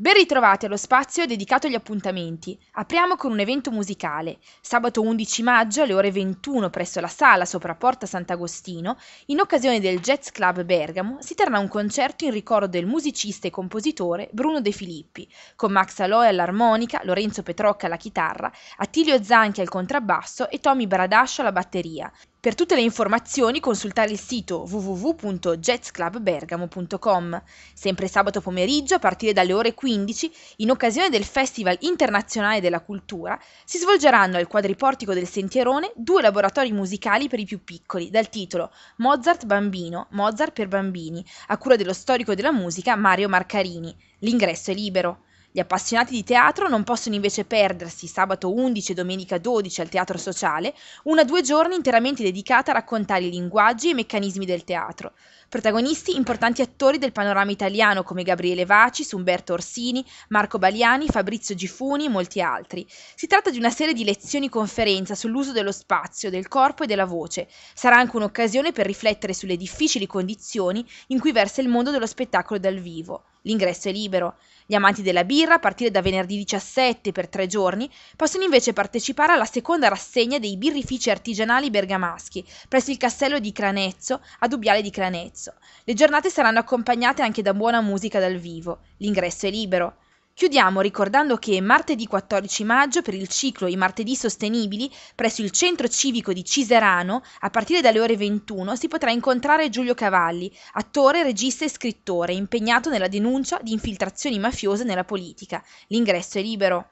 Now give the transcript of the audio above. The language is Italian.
Ben ritrovati allo spazio dedicato agli appuntamenti. Apriamo con un evento musicale. Sabato 11 maggio alle ore 21 presso la sala sopra Porta Sant'Agostino, in occasione del Jazz Club Bergamo, si terrà un concerto in ricordo del musicista e compositore Bruno De Filippi, con Max Aloe all'armonica, Lorenzo Petrocca alla chitarra, Attilio Zanchi al contrabbasso e Tommy Bradascio alla batteria. Per tutte le informazioni consultare il sito www.jazzclubbergamo.com, sempre sabato pomeriggio a partire dalle ore 15, in occasione del Festival Internazionale della Cultura, si svolgeranno al quadriportico del Sentierone due laboratori musicali per i più piccoli, dal titolo Mozart Bambino, Mozart per bambini, a cura dello storico della musica Mario Marcarini. L'ingresso è libero. Gli appassionati di teatro non possono invece perdersi sabato 11 e domenica 12 al Teatro Sociale una due giorni interamente dedicata a raccontare i linguaggi e i meccanismi del teatro. Protagonisti importanti attori del panorama italiano come Gabriele Vacis, Umberto Orsini, Marco Baliani, Fabrizio Gifuni e molti altri. Si tratta di una serie di lezioni conferenza sull'uso dello spazio, del corpo e della voce. Sarà anche un'occasione per riflettere sulle difficili condizioni in cui versa il mondo dello spettacolo dal vivo. L'ingresso è libero. Gli amanti della birra, a partire da venerdì 17 per tre giorni, possono invece partecipare alla seconda rassegna dei birrifici artigianali bergamaschi presso il castello di Cranezzo, a Dubiale di Cranezzo. Le giornate saranno accompagnate anche da buona musica dal vivo. L'ingresso è libero. Chiudiamo ricordando che martedì 14 maggio per il ciclo I martedì sostenibili presso il centro civico di Ciserano a partire dalle ore 21 si potrà incontrare Giulio Cavalli, attore, regista e scrittore impegnato nella denuncia di infiltrazioni mafiose nella politica. L'ingresso è libero.